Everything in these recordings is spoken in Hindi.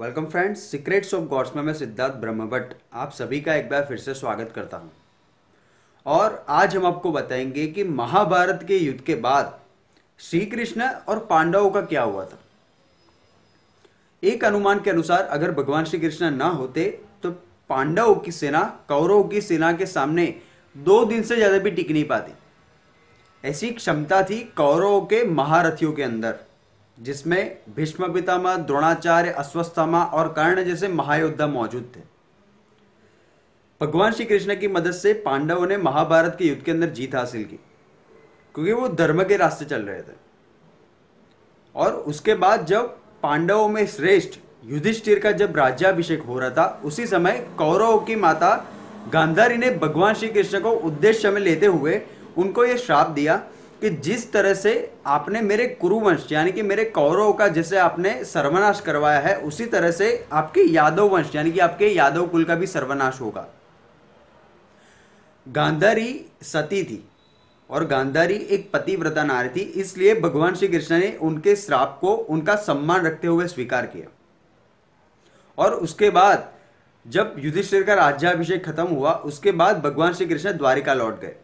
welcome friends secrets of gods में मैं सिद्धार्थ ब्रह्मभट्ट आप सभी का एक बार फिर से स्वागत करता हूं और आज हम आपको बताएंगे कि महाभारत के युद्ध के बाद श्री कृष्ण और पांडवों का क्या हुआ था एक अनुमान के अनुसार अगर भगवान श्री कृष्ण ना होते तो पांडवों की सेना कौरवों की सेना के सामने दो दिन से ज़्यादा भी टिक नहीं पाती ऐसी क्षमता थी कौरवों के महारथियों के अंदर जिसमें भीष्म पितामह द्रोणाचार्य अश्वस्थामा और कर्ण जैसे महायोद्धा मौजूद थे भगवान श्री कृष्ण की मदद से पांडवों ने महाभारत के युद्ध के अंदर जीत हासिल की क्योंकि वो धर्म के रास्ते चल रहे थे और उसके बाद जब पांडवों में श्रेष्ठ युधिष्ठिर का जब राज्याभिषेक हो रहा था उसी समय कौरवों की माता गांधारी ने भगवान श्री कृष्ण को उद्देश्य में लेते हुए उनको ये श्राप दिया कि जिस तरह से आपने मेरे कुरुवंश यानी कि मेरे कौरव का जैसे आपने सर्वनाश करवाया है उसी तरह से आपके यादव वंश यानी कि आपके यादव कुल का भी सर्वनाश होगा गांधारी सती थी और गांधारी एक पतिव्रता नारी थी इसलिए भगवान श्री कृष्ण ने उनके श्राप को उनका सम्मान रखते हुए स्वीकार किया और उसके बाद जब युधिष्ठिर का राज्याभिषेक खत्म हुआ उसके बाद भगवान श्री कृष्ण द्वारिका लौट गए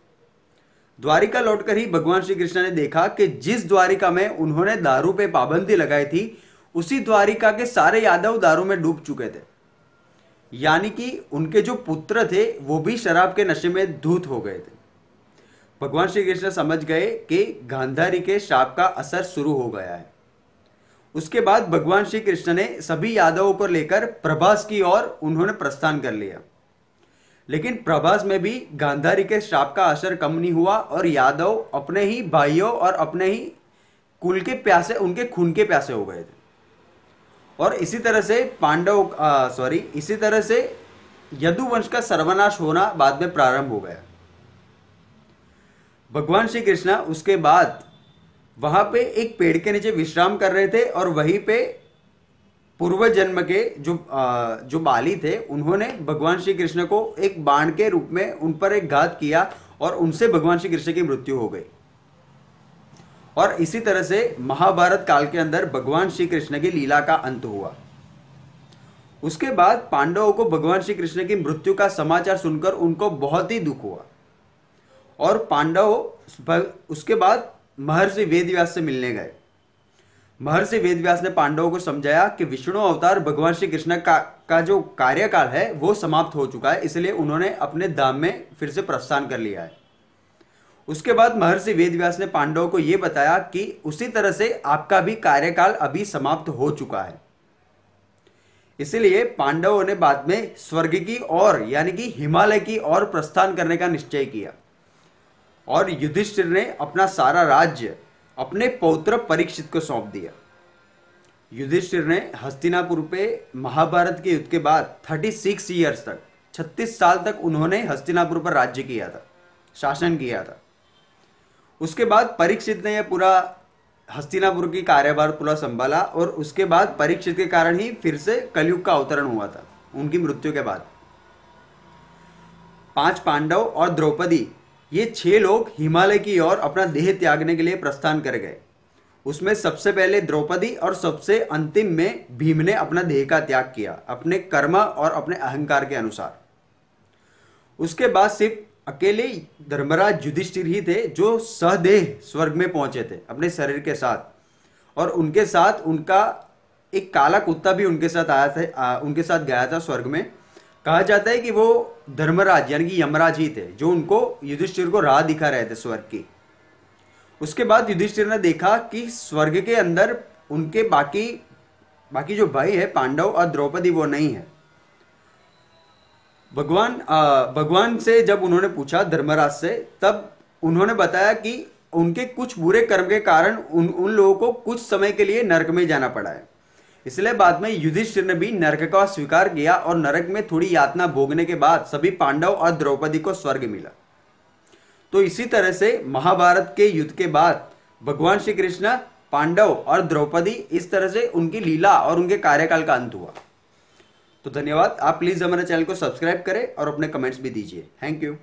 द्वारिका लौटकर ही भगवान श्री कृष्ण ने देखा कि जिस द्वारिका में उन्होंने दारू पे पाबंदी लगाई थी उसी द्वारिका के सारे यादव दारू में डूब चुके थे यानी कि उनके जो पुत्र थे वो भी शराब के नशे में धूत हो गए थे भगवान श्री कृष्ण समझ गए कि गांधारी के शाप का असर शुरू हो गया है उसके बाद भगवान श्री कृष्ण ने सभी यादवों को लेकर प्रभास की ओर उन्होंने प्रस्थान कर लिया लेकिन प्रभास में भी गांधारी के श्राप का असर कम नहीं हुआ और यादव अपने ही भाइयों और अपने ही कुल के प्यासे उनके खून के प्यासे हो गए थे और इसी तरह से पांडव सॉरी इसी तरह से यदुवंश का सर्वनाश होना बाद में प्रारंभ हो गया भगवान श्री कृष्णा उसके बाद वहाँ पे एक पेड़ के नीचे विश्राम कर रहे थे और वहीं पे पूर्व जन्म के जो आ, जो बाली थे उन्होंने भगवान श्री कृष्ण को एक बाण के रूप में उन पर एक घात किया और उनसे भगवान श्री कृष्ण की मृत्यु हो गई और इसी तरह से महाभारत काल के अंदर भगवान श्री कृष्ण की लीला का अंत हुआ उसके बाद पांडवों को भगवान श्री कृष्ण की मृत्यु का समाचार सुनकर उनको बहुत ही दुख हुआ और पांडव उसके बाद महर्षि वेदव्यास से मिलने गए महर्षि वेदव्यास ने पांडवों को समझाया कि विष्णु अवतार भगवान श्री कृष्ण का का जो कार्यकाल है वो समाप्त हो चुका है इसलिए उन्होंने अपने धाम में फिर से प्रस्थान कर लिया है उसके बाद महर्षि वेदव्यास ने पांडवों को यह बताया कि उसी तरह से आपका भी कार्यकाल अभी समाप्त हो चुका है इसलिए पांडवों ने बाद में स्वर्ग की ओर यानी कि हिमालय की ओर प्रस्थान करने का निश्चय किया और युधिष्ठिर ने अपना सारा राज्य अपने पौत्र परीक्षित को सौंप दिया युधिष्ठिर ने हस्तिनापुर पे महाभारत के युद्ध के बाद 36 इयर्स तक 36 साल तक उन्होंने हस्तिनापुर पर राज्य किया था शासन किया था उसके बाद परीक्षित ने यह पूरा हस्तिनापुर की कार्यभार पूरा संभाला और उसके बाद परीक्षित के कारण ही फिर से कलयुग का अवतरण हुआ था उनकी मृत्यु के बाद पांच पांडव और द्रौपदी ये छह लोग हिमालय की ओर अपना देह त्यागने के लिए प्रस्थान कर गए उसमें सबसे पहले द्रौपदी और सबसे अंतिम में भीम ने अपना देह का त्याग किया अपने कर्म और अपने अहंकार के अनुसार उसके बाद सिर्फ अकेले धर्मराज युधिष्ठिर ही थे जो सहदेह स्वर्ग में पहुंचे थे अपने शरीर के साथ और उनके साथ उनका एक काला कुत्ता भी उनके साथ आया था उनके साथ गया था स्वर्ग में कहा जाता है कि वो धर्मराज यानी कि यमराज ही थे जो उनको युधिष्ठिर को राह दिखा रहे थे स्वर्ग की उसके बाद युधिष्ठिर ने देखा कि स्वर्ग के अंदर उनके बाकी बाकी जो भाई है पांडव और द्रौपदी वो नहीं है भगवान भगवान से जब उन्होंने पूछा धर्मराज से तब उन्होंने बताया कि उनके कुछ बुरे कर्म के कारण उन उन लोगों को कुछ समय के लिए नरक में जाना पड़ा है इसलिए बाद में युधिष्ठिर ने भी नरक का स्वीकार किया और नरक में थोड़ी यातना भोगने के बाद सभी पांडव और द्रौपदी को स्वर्ग मिला तो इसी तरह से महाभारत के युद्ध के बाद भगवान श्री कृष्ण पांडव और द्रौपदी इस तरह से उनकी लीला और उनके कार्यकाल का अंत हुआ तो धन्यवाद आप प्लीज़ हमारे चैनल को सब्सक्राइब करें और अपने कमेंट्स भी दीजिए थैंक यू